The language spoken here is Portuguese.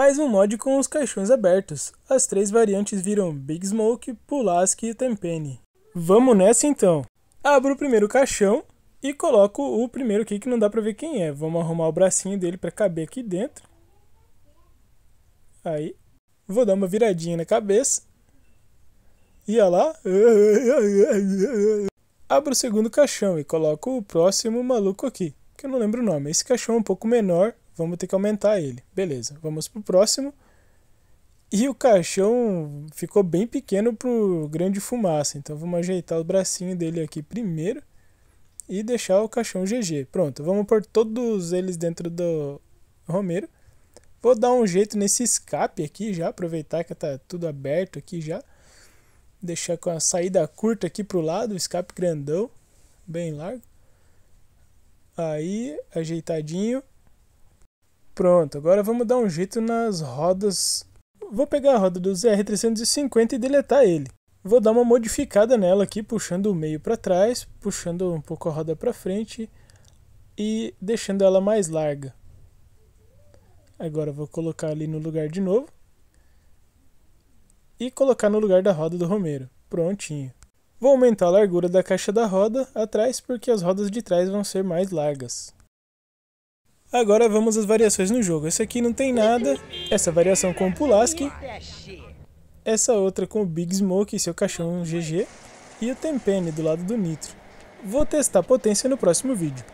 faz um mod com os caixões abertos. As três variantes viram Big Smoke, Pulaski e Tempene. Vamos nessa então. Abro o primeiro caixão e coloco o primeiro aqui que não dá pra ver quem é. Vamos arrumar o bracinho dele pra caber aqui dentro. Aí. Vou dar uma viradinha na cabeça. E olha lá. Abro o segundo caixão e coloco o próximo maluco aqui. Que eu não lembro o nome. Esse caixão é um pouco menor Vamos ter que aumentar ele. Beleza, vamos pro próximo. E o caixão ficou bem pequeno pro grande fumaça. Então vamos ajeitar o bracinho dele aqui primeiro. E deixar o caixão GG. Pronto, vamos pôr todos eles dentro do Romero. Vou dar um jeito nesse escape aqui já. Aproveitar que tá tudo aberto aqui já. Deixar com a saída curta aqui pro lado. Escape grandão. Bem largo. Aí, ajeitadinho. Pronto, agora vamos dar um jeito nas rodas. Vou pegar a roda do ZR350 e deletar ele. Vou dar uma modificada nela aqui, puxando o meio para trás, puxando um pouco a roda para frente e deixando ela mais larga. Agora vou colocar ali no lugar de novo e colocar no lugar da roda do Romero. Prontinho. Vou aumentar a largura da caixa da roda atrás porque as rodas de trás vão ser mais largas. Agora vamos às variações no jogo. Esse aqui não tem nada. Essa variação com o Pulaski. Essa outra com o Big Smoke e seu cachão GG. E o Tempene do lado do Nitro. Vou testar potência no próximo vídeo.